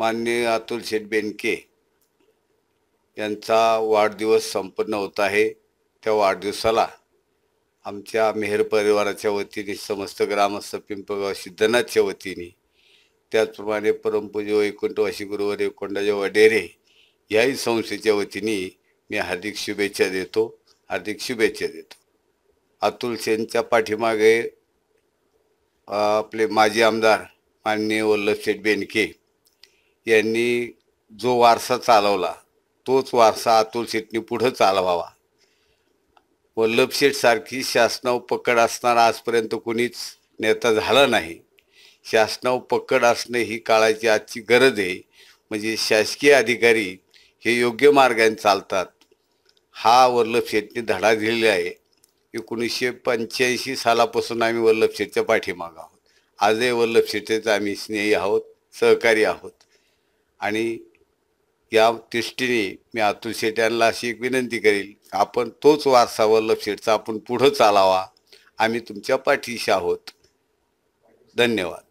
माननीय अतुल शेठ बेनके यांचा वाढदिवस संपन्न होत आहे त्या वाढदिवसाला आमच्या मेहर परिवाराच्या वतीने समस्त ग्रामस्थ पिंपगाव सिद्धनाथच्या वतीने त्याचप्रमाणे परमपूज्य वाशी गुरुवर एकोंडाजे वडेरे याही संस्थेच्या वतीने मी हार्दिक शुभेच्छा देतो हार्दिक शुभेच्छा देतो अतुल सेनच्या पाठीमागे आपले माजी आमदार माननीय शेठ बेनके यांनी जो वारसा चालवला तोच वारसा अतुल शेटनी पुढं चालवावा वल्लभ शेठसारखी शासनावर पकड असणारा आजपर्यंत कोणीच नेता झाला नाही शासनाव पकड असणे ही काळाची आजची गरज आहे म्हणजे शासकीय अधिकारी हे योग्य मार्गाने चालतात हा वल्लभ शेठने धडा दिलेला आहे एकोणीसशे पंच्याऐंशी सालापासून आम्ही वल्लभ शेठच्या पाठीमागं आहोत आजही वल्लभ शेठेचा आम्ही स्नेही आहोत सहकारी आहोत आणि या दृष्टीने मी अतुल शेट यांना अशी एक विनंती करेल आपण तोच वारसा वल्लभ शेटचा आपण पुढं चालावा आम्ही तुमच्या पाठीशी आहोत धन्यवाद